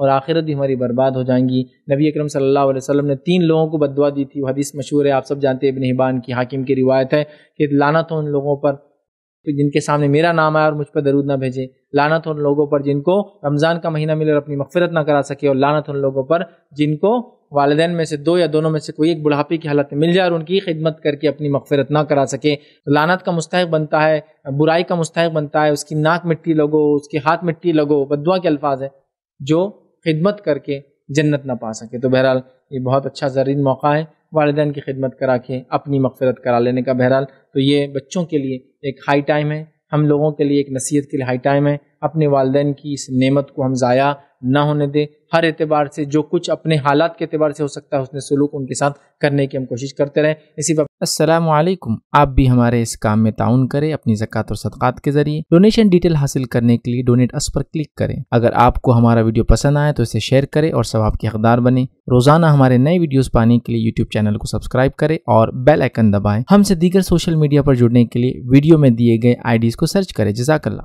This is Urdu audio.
اور آخرت بھی ہماری برباد ہو جائیں گی نبی اکرم صلی اللہ علیہ وسلم نے تین لوگوں کو بدوا دی تھی وہ حدیث مشہور ہے آپ سب جانتے ہیں ابن حبان کی حاکم کی روایت ہے کہ لانت ہو ان لوگوں پر جن کے سامنے میرا نام آیا اور مجھ پر درود نہ بھیجیں لانت ان لوگوں پر جن کو رمضان کا مہینہ ملے اور اپنی مغفرت نہ کرا سکے اور لانت ان لوگوں پر جن کو والدین میں سے دو یا دونوں میں سے کوئی ایک بڑھاپے کی حالت مل جائے اور ان کی خدمت کر کے اپنی مغفرت نہ کرا سکے لانت کا مستحق بنتا ہے برائی کا مستحق بنتا ہے اس کی ناک مٹی لگو اس کے ہاتھ مٹی لگو بدوا کے الفاظ ہے جو خدمت کر کے جنت نہ پا سکے تو بہرحال یہ بہت اچھا زرین موقع ہے والدین کی خدمت کرا کے اپنی مغفرت کرا لینے کا بہرحال تو یہ بچوں کے لیے ایک ہائی ٹائم ہے ہم لوگوں کے لیے ایک نصیحت کے لیے ہائی ٹائم ہے اپنے والدین کی اس نعمت کو ہم ضائع نہ ہونے دیں ہر اعتبار سے جو کچھ اپنے حالات کے اعتبار سے ہو سکتا ہے اس نے سلوک ان کے ساتھ کرنے کی ہم کوشش کرتے رہیں اسی وقت السلام علیکم آپ بھی ہمارے اس کام میں تعاون کریں اپنی زکوٰۃ اور صدقات کے ذریعے ڈونیشن ڈیٹیل حاصل کرنے کے لیے ڈونیٹ اس پر کلک کریں اگر آپ کو ہمارا ویڈیو پسند آئے تو اسے شیئر کریں اور ثواب کے حقدار بنے روزانہ ہمارے نئے ویڈیوز پانے کے لیے یوٹیوب چینل کو سبسکرائب کریں اور بیل آئکن دبائیں ہم سے دیگر سوشل میڈیا پر جڑنے کے لیے ویڈیو میں دیے گئے آئی ڈیز کو سرچ کریں جزاک اللہ